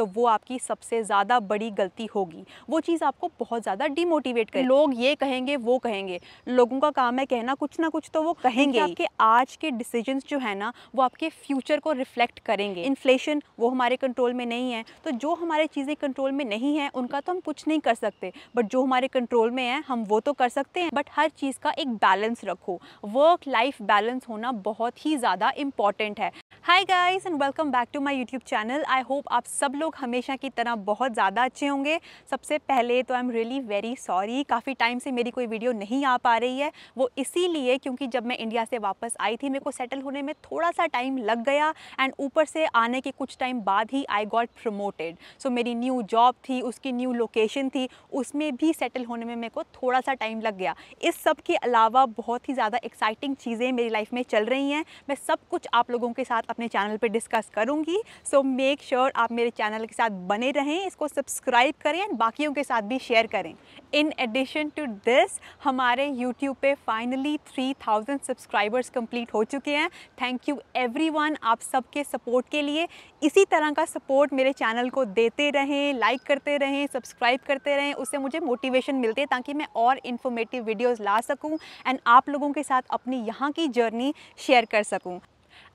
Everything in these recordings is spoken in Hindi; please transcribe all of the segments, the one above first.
तो वो आपकी सबसे ज़्यादा बड़ी गलती होगी वो चीज़ आपको बहुत ज़्यादा डिमोटिवेट करें लोग ये कहेंगे वो कहेंगे लोगों का काम है कहना कुछ ना कुछ तो वो कहेंगे आपके आज के डिसीजन जो है ना वो आपके फ्यूचर को रिफ्लेक्ट करेंगे इन्फ्लेशन वो हमारे कंट्रोल में नहीं है तो जो हमारे चीज़ें कंट्रोल में नहीं है उनका तो हम कुछ नहीं कर सकते बट जो हमारे कंट्रोल में है हम वो तो कर सकते हैं बट हर चीज़ का एक बैलेंस रखो वर्क लाइफ बैलेंस होना बहुत ही ज़्यादा इम्पॉर्टेंट है hi guys and welcome back to my YouTube channel I hope आप सब लोग हमेशा की तरह बहुत ज़्यादा अच्छे होंगे सबसे पहले तो I am really very sorry काफ़ी टाइम से मेरी कोई वीडियो नहीं आ पा रही है वो इसीलिए क्योंकि जब मैं इंडिया से वापस आई थी मेरे को सेटल होने में थोड़ा सा टाइम लग गया एंड ऊपर से आने के कुछ टाइम बाद ही आई गॉट प्रमोटेड सो मेरी न्यू जॉब थी उसकी न्यू लोकेशन थी उसमें भी सेटल होने में मेरे को थोड़ा सा टाइम लग गया इस सब के अलावा बहुत ही ज़्यादा एक्साइटिंग चीज़ें मेरी लाइफ में चल रही हैं मैं सब कुछ आप लोगों के साथ अपने चैनल पे डिस्कस करूँगी सो मेक श्योर आप मेरे चैनल के साथ बने रहें इसको सब्सक्राइब करें एंड बाकियों के साथ भी शेयर करें इन एडिशन टू दिस हमारे यूट्यूब पे फाइनली 3000 सब्सक्राइबर्स कंप्लीट हो चुके हैं थैंक यू एवरी आप सबके सपोर्ट के लिए इसी तरह का सपोर्ट मेरे चैनल को देते रहें लाइक करते रहें सब्सक्राइब करते रहें उससे मुझे मोटिवेशन मिलते ताकि मैं और इन्फॉर्मेटिव वीडियोज़ ला सकूँ एंड आप लोगों के साथ अपनी यहाँ की जर्नी शेयर कर सकूँ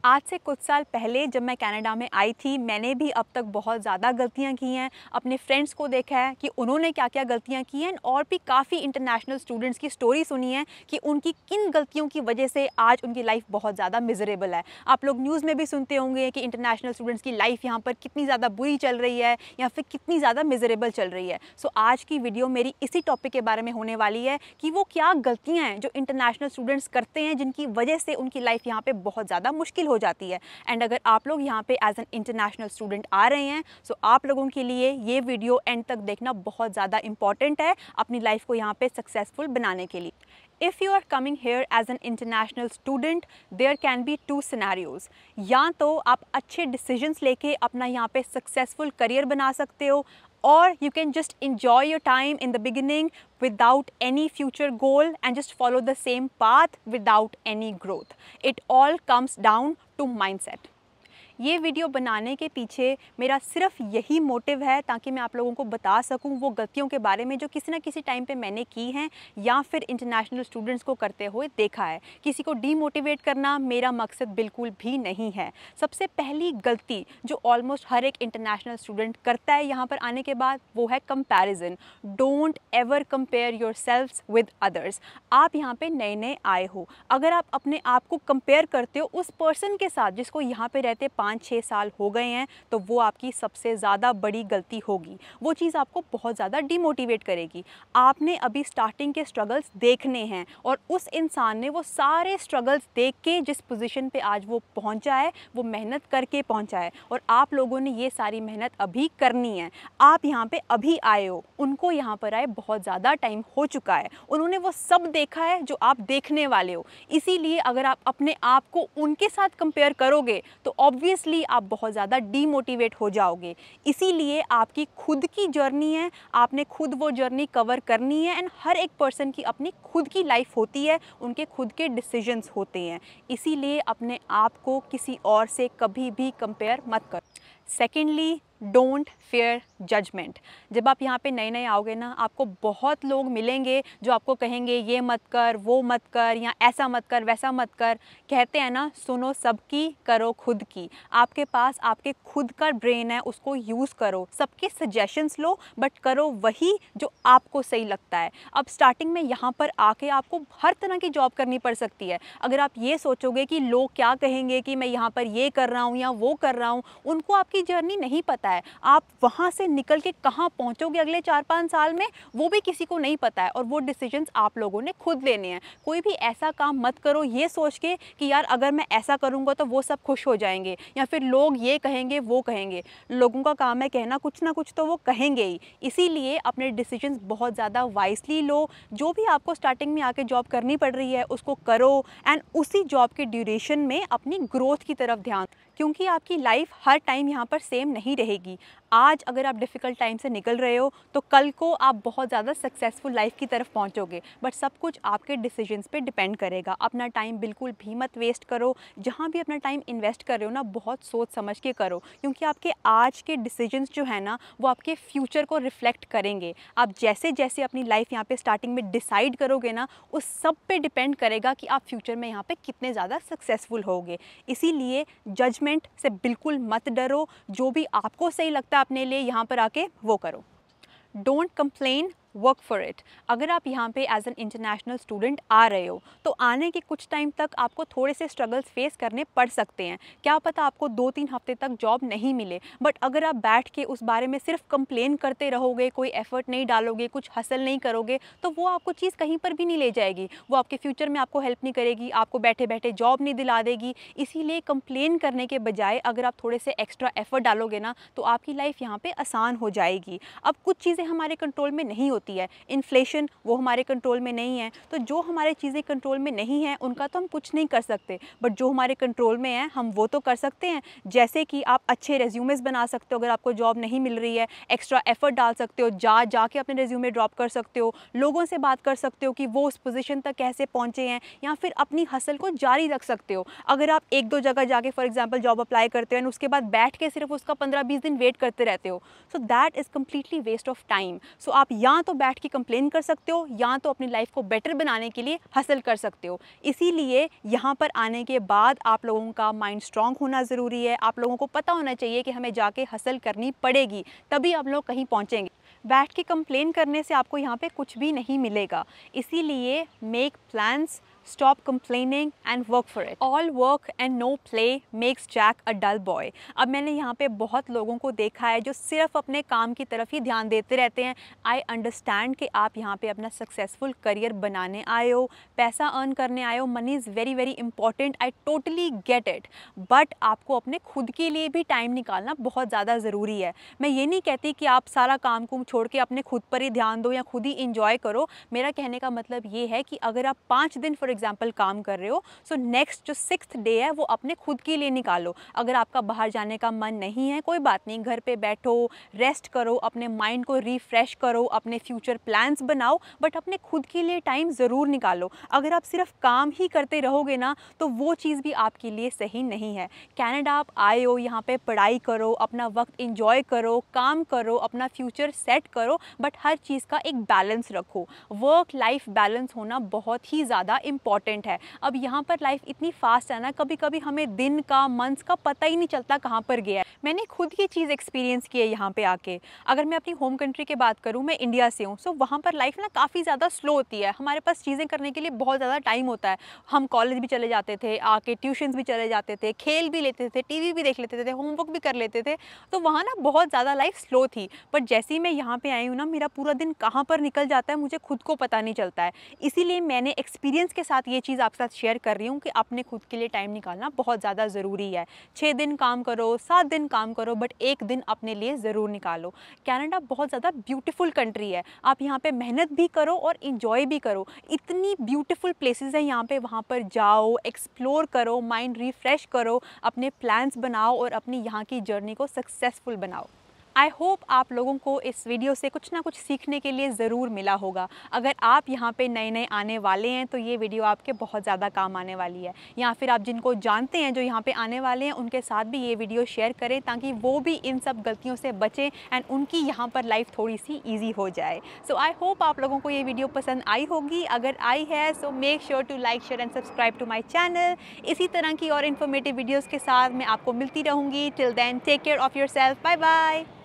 आज से कुछ साल पहले जब मैं कनाडा में आई थी मैंने भी अब तक बहुत ज़्यादा गलतियाँ की हैं अपने फ्रेंड्स को देखा है कि उन्होंने क्या क्या गलतियाँ की हैं और भी काफ़ी इंटरनेशनल स्टूडेंट्स की स्टोरी सुनी है कि उनकी किन गलतियों की वजह से आज उनकी लाइफ बहुत ज़्यादा मिजरेबल है आप लोग न्यूज़ में भी सुनते होंगे कि इंटरनेशनल स्टूडेंट्स की लाइफ यहाँ पर कितनी ज़्यादा बुरी चल रही है या फिर कितनी ज़्यादा मिजरेबल चल रही है सो आज की वीडियो मेरी इसी टॉपिक के बारे में होने वाली है कि वो क्या गलतियाँ हैं जो इंटरनेशनल स्टूडेंट्स करते हैं जिनकी वजह से उनकी लाइफ यहाँ पर बहुत ज़्यादा मुश्किल हो हो जाती है एंड अगर आप लोग यहाँ पे एज एन इंटरनेशनल स्टूडेंट आ रहे हैं सो so आप लोगों के लिए ये वीडियो एंड तक देखना बहुत ज़्यादा इंपॉर्टेंट है अपनी लाइफ को यहाँ पे सक्सेसफुल बनाने के लिए if you are coming here as an international student there can be two scenarios या तो आप अच्छे डिसीजन लेके अपना यहाँ पे सक्सेसफुल करियर बना सकते हो और you can just enjoy your time in the beginning without any future goal and just follow the same path without any growth it all comes down to mindset. ये वीडियो बनाने के पीछे मेरा सिर्फ यही मोटिव है ताकि मैं आप लोगों को बता सकूँ वो गलतियों के बारे में जो किसी ना किसी टाइम पर मैंने की हैं या फिर इंटरनेशनल स्टूडेंट्स को करते हुए देखा है किसी को डीमोटिवेट करना मेरा मकसद बिल्कुल भी नहीं है सबसे पहली गलती जो ऑलमोस्ट हर एक इंटरनेशनल स्टूडेंट करता है यहाँ पर आने के बाद वो है comparison don't ever compare yourself with others आप यहाँ पर नए नए आए हो अगर आप अपने आप को कंपेयर करते हो उस पर्सन के साथ जिसको यहाँ पर रहते पाँच छः साल हो गए हैं तो वो आपकी सबसे ज़्यादा बड़ी गलती होगी वो चीज़ आपको बहुत ज़्यादा डिमोटिवेट करेगी आपने अभी स्टार्टिंग के स्ट्रगल्स देखने हैं और उस इंसान ने वो सारे स्ट्रगल्स देख के जिस पोजिशन पर आज वो पहुँचा है वो मेहनत करके पहुँचा है और आप लोगों ने ये सारी मेहनत अभी करनी है आप यहाँ पर अभी आए हो उनको यहाँ पर आए बहुत ज़्यादा टाइम हो चुका है उन्होंने वो सब देखा है जो आप देखने वाले हो इसीलिए अगर आप अपने आप को उनके साथ कंपेयर करोगे तो ऑब्वियस ऑब्वियसली आप बहुत ज़्यादा डीमोटिवेट हो जाओगे इसीलिए आपकी खुद की जर्नी है आपने खुद वो जर्नी कवर करनी है एंड हर एक पर्सन की अपनी खुद की लाइफ होती है उनके खुद के डिसीजंस होते हैं इसीलिए अपने आप को किसी और से कभी भी कंपेयर मत करो सेकेंडली डोंट फेयर जजमेंट जब आप यहाँ पे नए नए आओगे ना आपको बहुत लोग मिलेंगे जो आपको कहेंगे ये मत कर वो मत कर या ऐसा मत कर वैसा मत कर कहते हैं ना सुनो सबकी करो खुद की आपके पास आपके खुद का ब्रेन है उसको यूज़ करो सबके सजेशंस लो बट करो वही जो आपको सही लगता है अब स्टार्टिंग में यहाँ पर आके आपको हर तरह की जॉब करनी पड़ सकती है अगर आप ये सोचोगे कि लोग क्या कहेंगे कि मैं यहाँ पर ये कर रहा हूँ या वो कर रहा हूँ उनको आपकी की जर्नी नहीं पता है आप वहाँ से निकल के कहाँ पहुँचोगे अगले चार पाँच साल में वो भी किसी को नहीं पता है और वो डिसीजंस आप लोगों ने खुद लेने हैं कोई भी ऐसा काम मत करो ये सोच के कि यार अगर मैं ऐसा करूँगा तो वो सब खुश हो जाएंगे या फिर लोग ये कहेंगे वो कहेंगे लोगों का काम है कहना कुछ ना कुछ तो वो कहेंगे ही इसीलिए अपने डिसीजन बहुत ज़्यादा वाइसली लो जो भी आपको स्टार्टिंग में आके जॉब करनी पड़ रही है उसको करो एंड उसी जॉब के ड्यूरेशन में अपनी ग्रोथ की तरफ ध्यान क्योंकि आपकी लाइफ हर टाइम यहाँ पर सेम नहीं रहेगी आज अगर आप डिफ़िकल्ट टाइम से निकल रहे हो तो कल को आप बहुत ज़्यादा सक्सेसफुल लाइफ की तरफ पहुँचोगे बट सब कुछ आपके डिसीजंस पे डिपेंड करेगा अपना टाइम बिल्कुल भी मत वेस्ट करो जहाँ भी अपना टाइम इन्वेस्ट कर रहे हो ना बहुत सोच समझ के करो क्योंकि आपके आज के डिसीजंस जो है ना वो आपके फ्यूचर को रिफ्लेक्ट करेंगे आप जैसे जैसे अपनी लाइफ यहाँ पर स्टार्टिंग में डिसाइड करोगे ना उस सब पर डिपेंड करेगा कि आप फ्यूचर में यहाँ पर कितने ज़्यादा सक्सेसफुल होगे इसीलिए जज जजमेंट से बिल्कुल मत डरो जो भी आपको सही लगता है अपने लिए यहाँ पर आके वो करो don't complain work for it अगर आप यहाँ पे एज एन इंटरनेशनल स्टूडेंट आ रहे हो तो आने के कुछ टाइम तक आपको थोड़े से स्ट्रगल्स फेस करने पड़ सकते हैं क्या पता आपको दो तीन हफ्ते तक जॉब नहीं मिले बट अगर आप बैठ के उस बारे में सिर्फ कंप्लेन करते रहोगे कोई एफर्ट नहीं डालोगे कुछ हसल नहीं करोगे तो वो आपको चीज़ कहीं पर भी नहीं ले जाएगी वो आपके फ्यूचर में आपको हेल्प नहीं करेगी आपको बैठे बैठे जॉब नहीं दिला देगी इसीलिए कंप्लेन करने के बजाय अगर आप थोड़े से एक्स्ट्रा एफर्ट डालोगे ना तो आपकी लाइफ यहाँ पर आसान हो जाएगी अब कुछ चीज़ें हमारे कंट्रोल में नहीं होती होती है इन्फ्लेशन वो हमारे कंट्रोल में नहीं है तो जो हमारे चीज़ें कंट्रोल में नहीं हैं उनका तो हम कुछ नहीं कर सकते बट जो हमारे कंट्रोल में है हम वो तो कर सकते हैं जैसे कि आप अच्छे रेज्यूमेस बना सकते हो अगर आपको जॉब नहीं मिल रही है एक्स्ट्रा एफर्ट डाल सकते हो जा जा के अपने रेज्यूमे ड्रॉप कर सकते हो लोगों से बात कर सकते हो कि वो उस पोजिशन तक कैसे पहुँचे हैं या फिर अपनी हसल को जारी रख सकते हो अगर आप एक दो जगह जाके फॉर एग्जाम्पल जॉब अप्लाई करते हो एंड उसके बाद बैठ के सिर्फ उसका पंद्रह बीस दिन वेट करते रहते हो so that is completely waste of time so आप या तो बैठ के कंप्लेन कर सकते हो या तो अपनी लाइफ को बेटर बनाने के लिए हसल कर सकते हो इसीलिए यहाँ पर आने के बाद आप लोगों का माइंड स्ट्रांग होना ज़रूरी है आप लोगों को पता होना चाहिए कि हमें जाके हसल करनी पड़ेगी तभी आप लोग कहीं पहुँचेंगे बैठ के कंप्लेन करने से आपको यहाँ पे कुछ भी नहीं मिलेगा इसीलिए make plans Stop complaining and work for it. All work and no play makes Jack a dull boy. अब मैंने यहाँ पे बहुत लोगों को देखा है जो सिर्फ अपने काम की तरफ ही ध्यान देते रहते हैं आई अंडरस्टैंड कि आप यहाँ पे अपना सक्सेसफुल करियर बनाने आए हो पैसा अर्न करने आए हो money is very very important I totally get it but आपको अपने खुद के लिए भी टाइम निकालना बहुत ज़्यादा ज़रूरी है मैं ये नहीं कहती कि आप सारा काम को छोड़ के अपने खुद पर ही ध्यान दो या खुद ही इंजॉय करो मेरा कहने का मतलब ये है कि अगर आप पाँच दिन फॉर एग्जाम्पल काम कर रहे हो सो नेक्स्ट जो सिक्स डे है वो अपने खुद के लिए निकालो अगर आपका बाहर जाने का मन नहीं है कोई बात नहीं घर पर बैठो रेस्ट करो अपने माइंड को रिफ्रेश करो अपने फ्यूचर प्लान्स बनाओ बट अपने खुद के लिए टाइम ज़रूर निकालो अगर आप सिर्फ काम ही करते रहोगे ना तो वो चीज़ भी आपके लिए सही नहीं है कैनेडा आप आए हो यहाँ पे पढ़ाई करो अपना वक्त इंजॉय करो काम करो अपना फ्यूचर सेट करो बट हर चीज़ का एक बैलेंस रखो वर्क लाइफ बैलेंस होना बहुत ही ज़्यादा इम्पोर्टेंट इंपॉर्टेंट है अब यहाँ पर लाइफ इतनी फास्ट है ना कभी कभी हमें दिन का मंथ्स का पता ही नहीं चलता कहाँ पर गया है मैंने खुद ये चीज़ एक्सपीरियंस की है यहाँ पे आके अगर मैं अपनी होम कंट्री की बात करूँ मैं इंडिया से हूँ सो वहाँ पर लाइफ ना काफ़ी ज़्यादा स्लो होती है हमारे पास चीज़ें करने के लिए बहुत ज़्यादा टाइम होता है हम कॉलेज भी चले जाते थे आके ट्यूशन भी चले जाते थे खेल भी लेते थे टी भी देख लेते थे होमवर्क भी कर लेते थे तो वहाँ ना बहुत ज़्यादा लाइफ स्लो थी बट जैसे ही मैं यहाँ पर आई हूँ ना मेरा पूरा दिन कहाँ पर निकल जाता है मुझे खुद को पता नहीं चलता है इसीलिए मैंने एक्सपीरियंस के साथ ये चीज़ आपके साथ शेयर कर रही हूँ कि अपने खुद के लिए टाइम निकालना बहुत ज़्यादा ज़रूरी है छः दिन काम करो सात दिन दिन काम करो बट एक दिन अपने लिए ज़रूर निकालो कैनेडा बहुत ज़्यादा ब्यूटीफुल कंट्री है आप यहाँ पर मेहनत भी करो और इन्जॉय भी करो इतनी ब्यूटीफुल प्लेसेस हैं यहाँ पर वहाँ पर जाओ एक्सप्लोर करो माइंड रिफ़्रेश करो अपने प्लान्स बनाओ और अपनी यहाँ की जर्नी को सक्सेसफुल बनाओ आई होप आप लोगों को इस वीडियो से कुछ ना कुछ सीखने के लिए ज़रूर मिला होगा अगर आप यहाँ पे नए नए आने वाले हैं तो ये वीडियो आपके बहुत ज़्यादा काम आने वाली है या फिर आप जिनको जानते हैं जो यहाँ पे आने वाले हैं उनके साथ भी ये वीडियो शेयर करें ताकि वो भी इन सब गलतियों से बचें एंड उनकी यहाँ पर लाइफ थोड़ी सी ईजी हो जाए सो आई होप आप लोगों को ये वीडियो पसंद आई होगी अगर आई है so make sure to like share and subscribe to my channel इसी तरह की और इन्फॉर्मेटिव वीडियोज़ के साथ मैं आपको मिलती रहूँगी till then take care of yourself bye bye